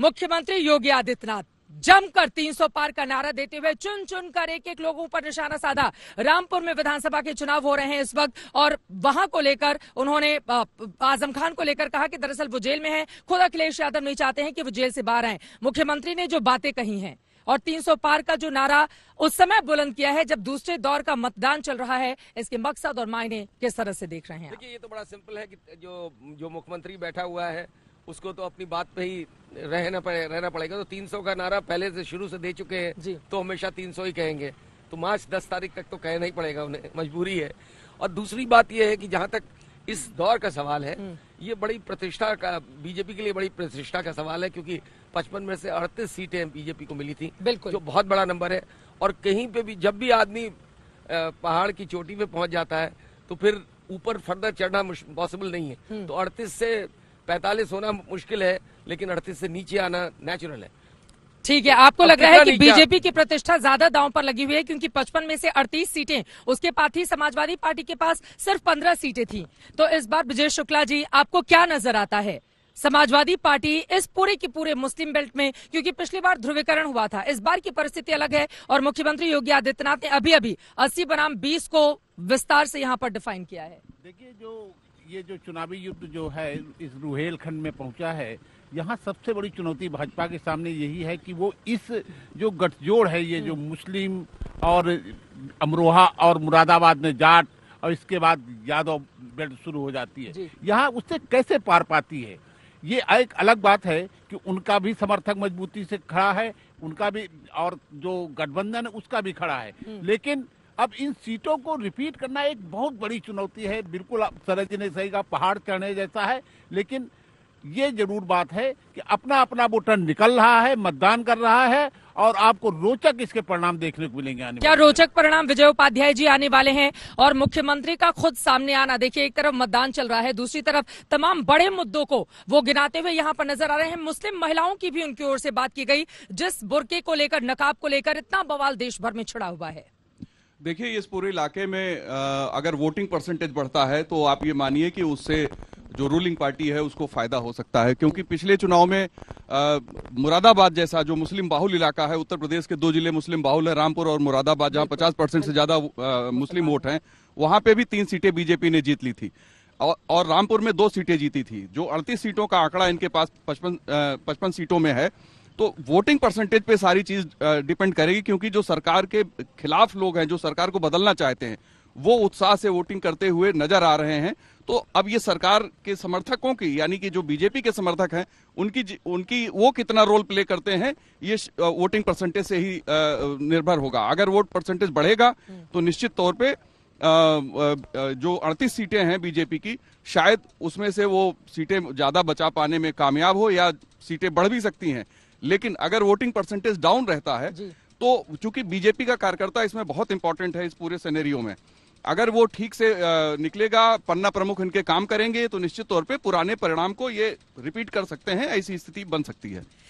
मुख्यमंत्री योगी आदित्यनाथ जमकर 300 पार का नारा देते हुए चुन चुन कर एक एक लोगों पर निशाना साधा रामपुर में विधानसभा के चुनाव हो रहे हैं इस वक्त और वहां को लेकर उन्होंने आजम खान को लेकर कहा कि दरअसल वो जेल में है खुद अखिलेश यादव नहीं चाहते हैं कि वो जेल से बाहर आए मुख्यमंत्री ने जो बातें कही हैं और 300 पार का जो नारा उस समय बुलंद किया है जब दूसरे दौर का मतदान चल रहा है इसके मकसद और मायने किस तरह से देख रहे हैं देखिए ये तो बड़ा सिंपल है कि जो जो मुख्यमंत्री बैठा हुआ है उसको तो अपनी बात पे ही रहना पड़े, रहना पड़ेगा तो तीन सौ का नारा पहले से शुरू से दे चुके हैं तो हमेशा तीन सौ ही कहेंगे तो मार्च दस तारीख तक तो कहना ही पड़ेगा उन्हें मजबूरी है और दूसरी बात यह है कि जहां तक इस दौर का सवाल है हम्म। ये बड़ी प्रतिष्ठा का बीजेपी के लिए बड़ी प्रतिष्ठा का सवाल है क्योंकि पचपन में से अड़तीस सीटें बीजेपी को मिली थी बिल्कुल जो बहुत बड़ा नंबर है और कहीं पे भी जब भी आदमी पहाड़ की चोटी पे पहुंच जाता है तो फिर ऊपर फर्दर चढ़ना पॉसिबल नहीं है हम्म। तो अड़तीस से पैंतालीस होना मुश्किल है लेकिन अड़तीस से नीचे आना नेचुरल है ठीक है आपको लग रहा है कि बीजेपी की प्रतिष्ठा ज्यादा दांव पर लगी हुई है क्योंकि 55 में से 38 सीटें उसके पास ही समाजवादी पार्टी के पास सिर्फ 15 सीटें थी तो इस बार विजय शुक्ला जी आपको क्या नजर आता है समाजवादी पार्टी इस पूरे के पूरे मुस्लिम बेल्ट में क्योंकि पिछली बार ध्रुवीकरण हुआ था इस बार की परिस्थिति अलग है और मुख्यमंत्री योगी आदित्यनाथ ने अभी अभी अस्सी बनाम बीस को विस्तार से यहाँ पर डिफाइन किया है देखिए जो ये जो चुनावी युद्ध जो है इस रुहेलखंड में पहुंचा है यहाँ सबसे बड़ी चुनौती भाजपा के सामने यही है कि वो इस जो गठजोड़ है ये जो हम्म। मुस्लिम और अमरोहा और मुरादाबाद में जाट और इसके बाद यादव बेल्ट शुरू हो जाती है यहाँ उससे कैसे पार पाती है ये एक अलग बात है कि उनका भी समर्थक मजबूती से खड़ा है उनका भी और जो गठबंधन है उसका भी खड़ा है हम्म। लेकिन अब इन सीटों को रिपीट करना एक बहुत बड़ी चुनौती है बिल्कुल आप सरज ने सही कहा पहाड़ चढ़ने जैसा है लेकिन ये जरूर बात है कि अपना अपना वोटर निकल रहा है मतदान कर रहा है और आपको रोचक इसके परिणाम देखने को मिलेंगे आने क्या रोचक परिणाम विजय उपाध्याय जी आने वाले हैं और मुख्यमंत्री का खुद सामने आना देखिए एक तरफ मतदान चल रहा है दूसरी तरफ तमाम बड़े मुद्दों को वो गिनाते हुए यहाँ पर नजर आ रहे हैं मुस्लिम महिलाओं की भी उनकी ओर से बात की गई जिस बुरके को लेकर नकाब को लेकर इतना बवाल देश भर में छिड़ा हुआ है देखिए इस पूरे इलाके में अगर वोटिंग परसेंटेज बढ़ता है तो आप ये मानिए कि उससे जो रूलिंग पार्टी है उसको फायदा हो सकता है क्योंकि पिछले चुनाव में मुरादाबाद जैसा जो मुस्लिम बाहुल इलाका है उत्तर प्रदेश के दो जिले मुस्लिम बाहुल है रामपुर और मुरादाबाद जहां 50 परसेंट से ज्यादा मुस्लिम वोट हैं वहां पे भी तीन सीटें बीजेपी ने जीत ली थी और, और रामपुर में दो सीटें जीती थी जो अड़तीस सीटों का आंकड़ा इनके पास पचपन पचपन सीटों में है तो वोटिंग परसेंटेज पे सारी चीज डिपेंड करेगी क्योंकि जो सरकार के खिलाफ लोग हैं जो सरकार को बदलना चाहते हैं वो उत्साह से वोटिंग करते हुए नजर आ रहे हैं तो अब ये सरकार के समर्थकों की यानी कि जो बीजेपी के समर्थक हैं उनकी उनकी वो कितना रोल प्ले करते हैं ये वोटिंग परसेंटेज से ही निर्भर होगा अगर वोट परसेंटेज बढ़ेगा तो निश्चित तौर पे जो अड़तीस सीटें हैं बीजेपी की शायद उसमें से वो सीटें ज्यादा बचा पाने में कामयाब हो या सीटें बढ़ भी सकती हैं लेकिन अगर वोटिंग परसेंटेज डाउन रहता है तो चूंकि बीजेपी का कार्यकर्ता इसमें बहुत इंपॉर्टेंट है इस पूरे सिनेरियो में अगर वो ठीक से निकलेगा पन्ना प्रमुख इनके काम करेंगे तो निश्चित तौर पे पुराने परिणाम को ये रिपीट कर सकते हैं ऐसी स्थिति बन सकती है